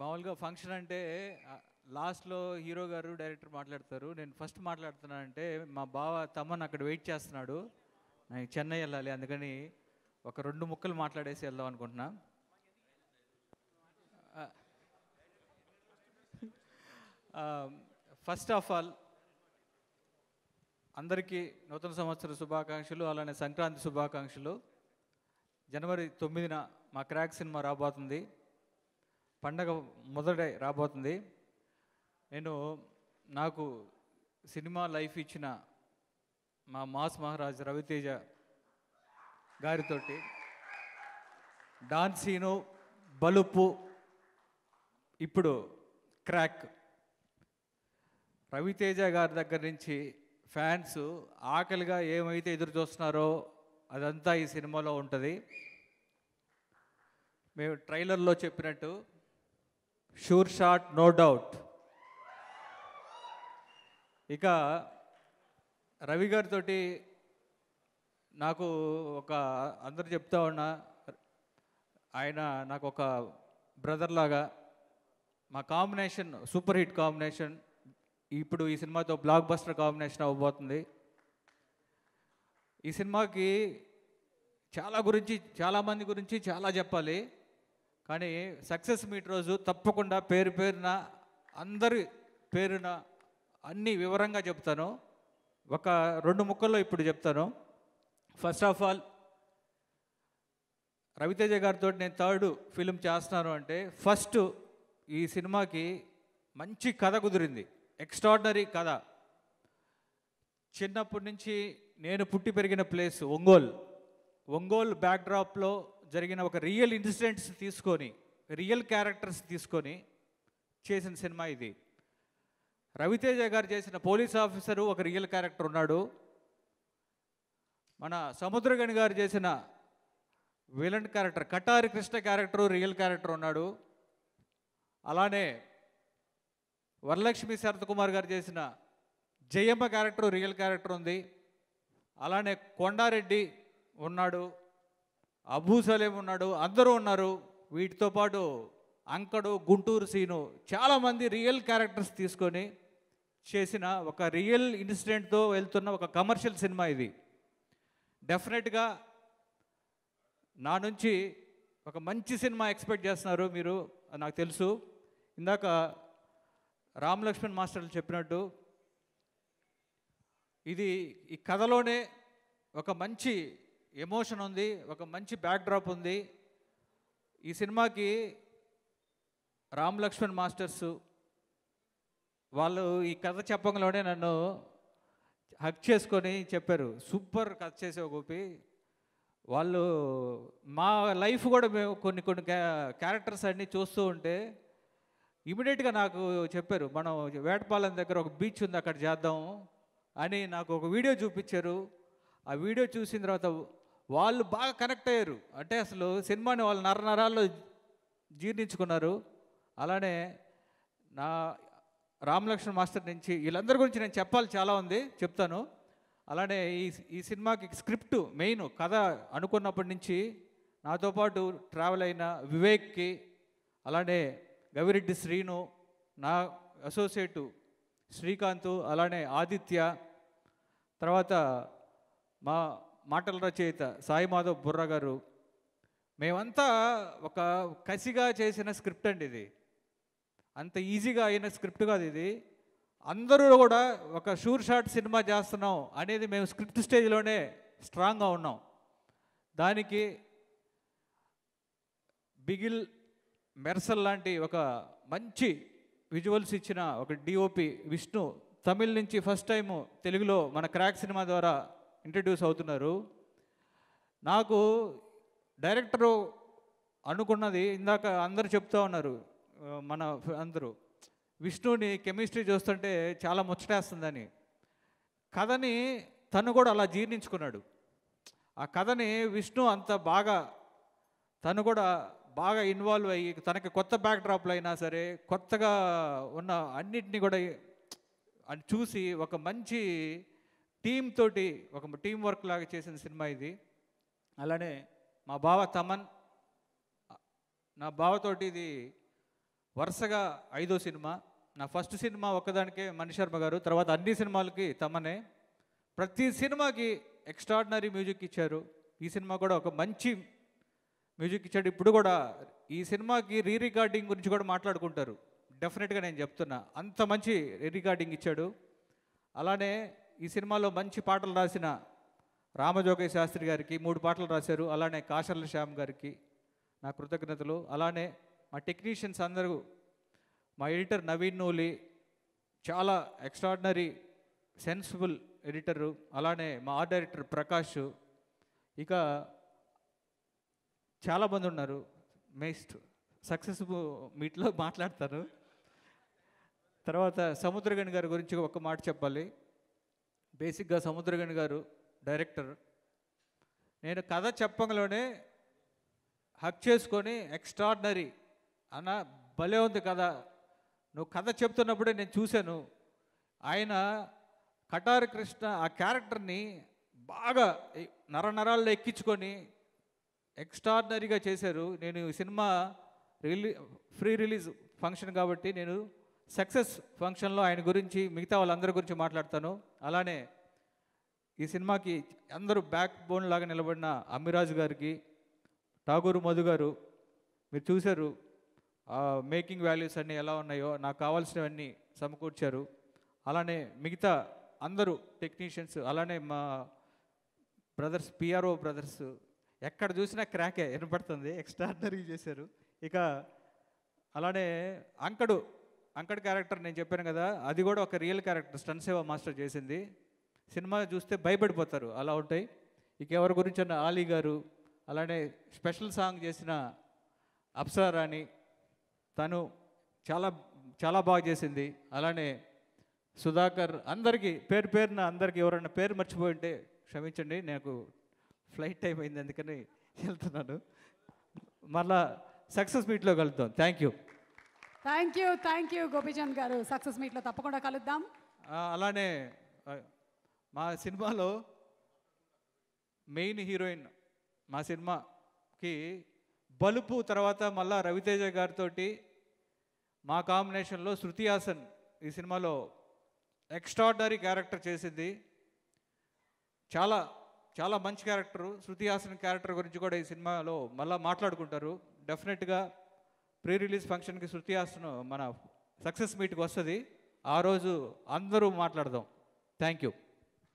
మామూలుగా ఫంక్షన్ అంటే లాస్ట్లో హీరో గారు డైరెక్టర్ మాట్లాడతారు నేను ఫస్ట్ అంటే మా బావ తమ్మన్ అక్కడ వెయిట్ చేస్తున్నాడు నాకు చెన్నై వెళ్ళాలి అందుకని ఒక రెండు ముక్కలు మాట్లాడేసి వెళ్దాం అనుకుంటున్నా ఫస్ట్ ఆఫ్ ఆల్ అందరికీ నూతన సంవత్సర శుభాకాంక్షలు అలానే సంక్రాంతి శుభాకాంక్షలు జనవరి తొమ్మిదిన మా క్రాక్ సినిమా రాబోతుంది పండగ మొదట రాబోతుంది నేను నాకు సినిమా లైఫ్ ఇచ్చిన మా మాస్ మహారాజ్ రవితేజ గారితోటి డాన్సీను బలుపు ఇప్పుడు క్రాక్ రవితేజ గారి దగ్గర నుంచి ఫ్యాన్స్ ఆకలిగా ఏమైతే ఎదురు చూస్తున్నారో అదంతా ఈ సినిమాలో ఉంటుంది మేము ట్రైలర్లో చెప్పినట్టు షూర్ షాట్ నో డౌట్ ఇక రవి గారితో నాకు ఒక అందరు చెప్తా ఉన్నా ఆయన నాకు ఒక బ్రదర్ లాగా మా కాంబినేషన్ సూపర్ హిట్ కాంబినేషన్ ఇప్పుడు ఈ సినిమాతో బ్లాక్ బస్టర్ కాంబినేషన్ అవ్వబోతుంది ఈ సినిమాకి చాలా గురించి చాలామంది గురించి చాలా చెప్పాలి కానీ సక్సెస్ మీట్ రోజు తప్పకుండా పేరు పేరున అందరి పేరున అన్ని వివరంగా చెప్తాను ఒక రెండు ముక్కల్లో ఇప్పుడు చెప్తాను ఫస్ట్ ఆఫ్ ఆల్ రవితేజ గారితో నేను థర్డ్ ఫిలిం చేస్తున్నాను అంటే ఫస్ట్ ఈ సినిమాకి మంచి కథ కుదిరింది ఎక్స్ట్రాడినరీ కథ చిన్నప్పటి నుంచి నేను పుట్టి పెరిగిన ప్లేస్ ఒంగోల్ ఒంగోల్ బ్యాక్డ్రాప్లో జరిగిన ఒక రియల్ ఇన్సిడెంట్స్ తీసుకొని రియల్ క్యారెక్టర్స్ తీసుకొని చేసిన సినిమా ఇది రవితేజ గారు చేసిన పోలీస్ ఆఫీసరు ఒక రియల్ క్యారెక్టర్ ఉన్నాడు మన సముద్రగణి గారు చేసిన villain character Katari Krishna character real character ఉన్నాడు అలానే వరలక్ష్మి శరత్ కుమార్ గారు చేసిన జయమ్మ క్యారెక్టర్ రియల్ క్యారెక్టర్ ఉంది అలానే కొండారెడ్డి ఉన్నాడు అబూసలేం ఉన్నాడు అందరూ ఉన్నారు వీటితో పాటు అంకడు గుంటూరు సీను చాలామంది రియల్ క్యారెక్టర్స్ తీసుకొని చేసిన ఒక రియల్ ఇన్సిడెంట్తో వెళ్తున్న ఒక కమర్షియల్ సినిమా ఇది డెఫినెట్గా నా నుంచి ఒక మంచి సినిమా ఎక్స్పెక్ట్ చేస్తున్నారు మీరు నాకు తెలుసు ఇందాక రామ్ లక్ష్మణ్ మాస్టర్లు చెప్పినట్టు ఇది ఈ కథలోనే ఒక మంచి ఎమోషన్ ఉంది ఒక మంచి బ్యాక్డ్రాప్ ఉంది ఈ సినిమాకి రామ్ లక్ష్మణ్ మాస్టర్స్ వాళ్ళు ఈ కథ చెప్పంలోనే నన్ను హక్ చేసుకొని చెప్పారు సూపర్ కథ చేసే గోపి వాళ్ళు మా లైఫ్ కూడా మేము కొన్ని కొన్ని క్యారెక్టర్స్ అన్నీ చూస్తూ ఉంటే ఇమీడియట్గా నాకు చెప్పారు మనం వేటపాలెం దగ్గర ఒక బీచ్ ఉంది అక్కడ చేద్దాం అని నాకు ఒక వీడియో చూపించారు ఆ వీడియో చూసిన తర్వాత వాళ్ళు బాగా కనెక్ట్ అయ్యారు అంటే అసలు సినిమాని వాళ్ళు నర నరాల్లో జీర్ణించుకున్నారు అలానే నా రామలక్ష్మణ్ మాస్టర్ నుంచి వీళ్ళందరి గురించి నేను చెప్పాలి చాలా ఉంది చెప్తాను అలానే ఈ ఈ సినిమాకి స్క్రిప్ట్ మెయిన్ కథ అనుకున్నప్పటి నుంచి నాతో పాటు ట్రావెల్ అయిన వివేక్కి అలానే గవిరెడ్డి శ్రీను నా అసోసియేటు శ్రీకాంత్ అలానే ఆదిత్య తర్వాత మా మాటల రచయిత సాయి మాధవ్ బుర్ర గారు మేమంతా ఒక కసిగా చేసిన స్క్రిప్ట్ అండి ఇది అంత ఈజీగా అయిన స్క్రిప్ట్ కాదు ఇది అందరూ కూడా ఒక షూర్ షాట్ సినిమా చేస్తున్నాం అనేది మేము స్క్రిప్ట్ స్టేజ్లోనే స్ట్రాంగ్గా ఉన్నాం దానికి బిగిల్ మెర్సల్ లాంటి ఒక మంచి విజువల్స్ ఇచ్చిన ఒక డిఓపి విష్ణు తమిళ్ నుంచి ఫస్ట్ టైము తెలుగులో మన క్రాక్ సినిమా ద్వారా ఇంట్రడ్యూస్ అవుతున్నారు నాకు డైరెక్టరు అనుకున్నది ఇందాక అందరు చెప్తూ ఉన్నారు మన అందరూ విష్ణుని కెమిస్ట్రీ చూస్తుంటే చాలా ముచ్చటేస్తుందని కథని తను కూడా అలా జీర్ణించుకున్నాడు ఆ కథని విష్ణు అంత బాగా తను కూడా బాగా ఇన్వాల్వ్ అయ్యి తనకి కొత్త బ్యాక్డ్రాప్లు అయినా సరే కొత్తగా ఉన్న అన్నిటినీ కూడా చూసి ఒక మంచి టీమ్ తోటి ఒక టీం వర్క్ లాగా చేసిన సినిమా ఇది అలానే మా బావ తమన్ నా బావతోటి ఇది వరుసగా ఐదో సినిమా నా ఫస్ట్ సినిమా ఒక్కదానికే మణిశర్మ గారు తర్వాత అన్ని సినిమాలకి తమనే ప్రతి సినిమాకి ఎక్స్ట్రాడినరీ మ్యూజిక్ ఇచ్చారు ఈ సినిమా కూడా ఒక మంచి మ్యూజిక్ ఇచ్చాడు ఇప్పుడు కూడా ఈ సినిమాకి రీ రికార్డింగ్ గురించి కూడా మాట్లాడుకుంటారు డెఫినెట్గా నేను చెప్తున్నా అంత మంచి రీ రికార్డింగ్ ఇచ్చాడు అలానే ఈ సినిమాలో మంచి పాటలు రాసిన రామజోగయ్య శాస్త్రి గారికి మూడు పాటలు రాశారు అలానే కాశర్ల శ్యామ్ గారికి నా కృతజ్ఞతలు అలానే మా టెక్నీషియన్స్ అందరూ మా ఎడిటర్ నవీన్ నూలి చాలా ఎక్స్ట్రాడినరీ సెన్సిబుల్ ఎడిటరు అలానే మా ఆర్ట్ డైరెక్టర్ ప్రకాష్ ఇక చాలామంది ఉన్నారు మేస్ట్ సక్సెస్ మీట్లో మాట్లాడతారు తర్వాత సముద్రగణి గారి గురించి ఒక మాట చెప్పాలి బేసిక్గా సముద్రగణి గారు డైరెక్టర్ నేను కథ చెప్పంలోనే హక్ చేసుకొని ఎక్స్ట్రాడినరీ అన్న భలే ఉంది కథ నువ్వు కథ చెప్తున్నప్పుడే నేను చూశాను ఆయన కటారి కృష్ణ ఆ క్యారెక్టర్ని బాగా నర నరాల్లో ఎక్కించుకొని ఎక్స్ట్రాడినరీగా చేశారు నేను సినిమా రిలీ ఫ్రీ రిలీజ్ ఫంక్షన్ కాబట్టి నేను సక్సెస్ ఫంక్షన్లో ఆయన గురించి మిగతా వాళ్ళందరి గురించి మాట్లాడతాను అలానే ఈ సినిమాకి అందరూ బ్యాక్ బోన్ లాగా నిలబడిన అమ్మిరాజు గారికి ఠాగూరు మధు గారు మీరు చూశారు మేకింగ్ వాల్యూస్ అన్నీ ఎలా ఉన్నాయో నాకు కావాల్సినవన్నీ సమకూర్చారు అలానే మిగతా అందరూ టెక్నీషియన్స్ అలానే మా బ్రదర్స్ పిఆర్ఓ బ్రదర్స్ ఎక్కడ చూసినా క్రాకే వినపడుతుంది ఎక్స్ట్రాడినరీ చేశారు ఇక అలానే అంకడు అంకడ్ క్యారెక్టర్ నేను చెప్పాను కదా అది కూడా ఒక real character stun Siva master చేసింది సినిమా చూస్తే భయపడిపోతారు అలా ఉంటాయి ఎవరి గురించి అన్న ఆలీ గారు అలానే స్పెషల్ సాంగ్ చేసిన అప్సరా రాణి తను చాలా చాలా బాగా చేసింది అలానే సుధాకర్ అందరికీ పేరు పేరున అందరికీ ఎవరైనా పేరు మర్చిపోయి ఉంటే క్షమించండి నాకు ఫ్లైట్ టైం అయింది అందుకని వెళ్తున్నాను మళ్ళా సక్సెస్ మీట్లో కలుద్దాం thank you thank you thank you Gopichand గారు సక్సెస్ మీట్లో తప్పకుండా కలుద్దాం అలానే మా సినిమాలో మెయిన్ హీరోయిన్ మా సినిమాకి బలుపు తర్వాత మళ్ళా రవితేజ గారితో మా కాంబినేషన్లో శృతి హాసన్ ఈ సినిమాలో ఎక్స్ట్రాడనరీ క్యారెక్టర్ చేసింది చాలా చాలా మంచి క్యారెక్టరు శృతి హాసన్ క్యారెక్టర్ గురించి కూడా ఈ సినిమాలో మళ్ళీ మాట్లాడుకుంటారు డెఫినెట్గా ప్రీ రిలీజ్ ఫంక్షన్కి శృతి హాసన్ మన సక్సెస్ మీట్కి వస్తుంది ఆ రోజు అందరూ మాట్లాడదాం థ్యాంక్ యూ